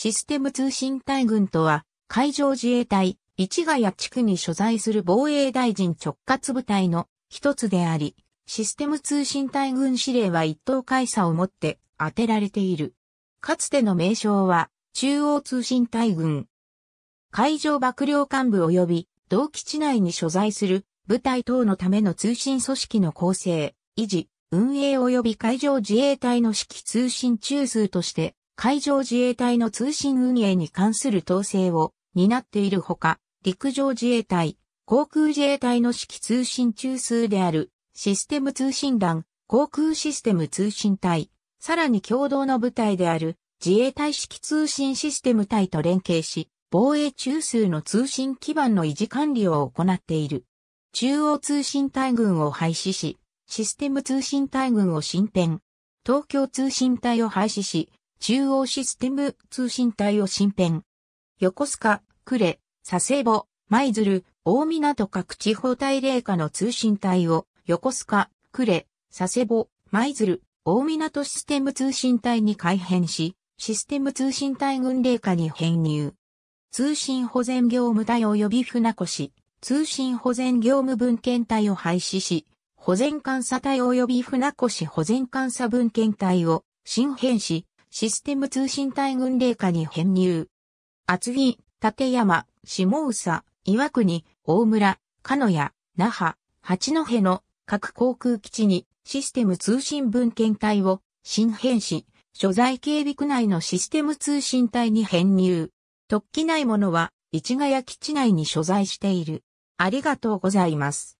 システム通信隊軍とは、海上自衛隊、市ヶ谷地区に所在する防衛大臣直轄部隊の一つであり、システム通信隊軍司令は一等海佐をもって当てられている。かつての名称は、中央通信隊軍。海上幕僚幹部及び、同基地内に所在する部隊等のための通信組織の構成、維持、運営及び海上自衛隊の指揮通信中枢として、海上自衛隊の通信運営に関する統制を担っているほか、陸上自衛隊、航空自衛隊の指揮通信中枢であるシステム通信団、航空システム通信隊、さらに共同の部隊である自衛隊指揮通信システム隊と連携し、防衛中枢の通信基盤の維持管理を行っている。中央通信隊群を廃止し、システム通信隊群を進展。東京通信隊を廃止し、中央システム通信隊を新編。横須賀、呉、佐世保、舞鶴、大港各地方隊霊下の通信隊を、横須賀、呉、佐世保、舞鶴、大港システム通信隊に改編し、システム通信隊軍霊下に編入。通信保全業務隊及び船越、通信保全業務文献隊を廃止し、保全監査隊及び船越保全監査文献隊を新編し、システム通信隊軍令下に編入。厚木、立山、下総、岩国、大村、鹿屋、那覇、八戸の各航空基地にシステム通信文献隊を新編し、所在警備区内のシステム通信隊に編入。特記ないものは、市ヶ谷基地内に所在している。ありがとうございます。